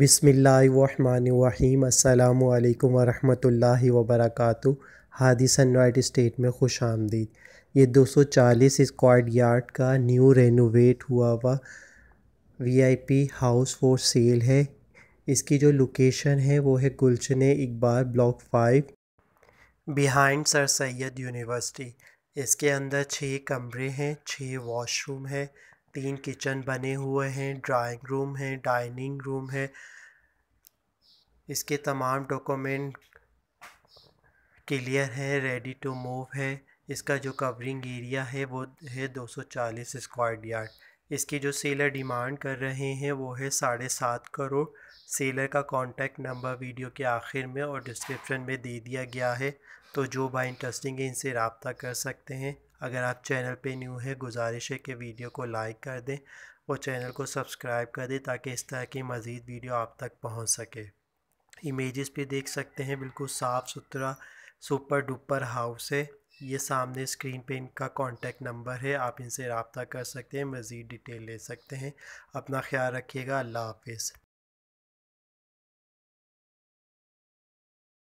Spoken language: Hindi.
बिसमीम् अल्लाम वरहमतुल्लाहि वबरकू हादी राइट स्टेट में खुश आमदीद ये 240 स्क्वाड यार्ड का न्यू रेनोवेट हुआ हुआ वीआईपी हाउस फॉर सेल है इसकी जो लोकेशन है वो है Gulshan Iqbal block five behind sir Syed university इसके अंदर छः कमरे हैं छः वॉशरूम है तीन किचन बने हुए हैं ड्राइंग रूम है डाइनिंग रूम है इसके तमाम डॉक्यूमेंट क्लियर है रेडी टू मूव है इसका जो कवरिंग एरिया है वो है 240 स्क्वायर यार्ड इसकी जो सेलर डिमांड कर रहे हैं वो है साढ़े सात करोड़ सेलर का कांटेक्ट नंबर वीडियो के आखिर में और डिस्क्रिप्शन में दे दिया गया है तो जो भाई इंटरेस्टिंग है इनसे रबता कर सकते हैं अगर आप चैनल पे न्यू है गुजारिश है कि वीडियो को लाइक कर दें और चैनल को सब्सक्राइब कर दें ताकि इस तरह की मज़ीद वीडियो आप तक पहुँच सके इमेजेस पे देख सकते हैं बिल्कुल साफ़ सुथरा सुपर डुपर हाउस है ये सामने स्क्रीन पे इनका कांटेक्ट नंबर है आप इनसे रबता कर सकते हैं मज़ीद डिटेल ले सकते हैं अपना ख्याल रखिएगा अल्लाह हाफिज़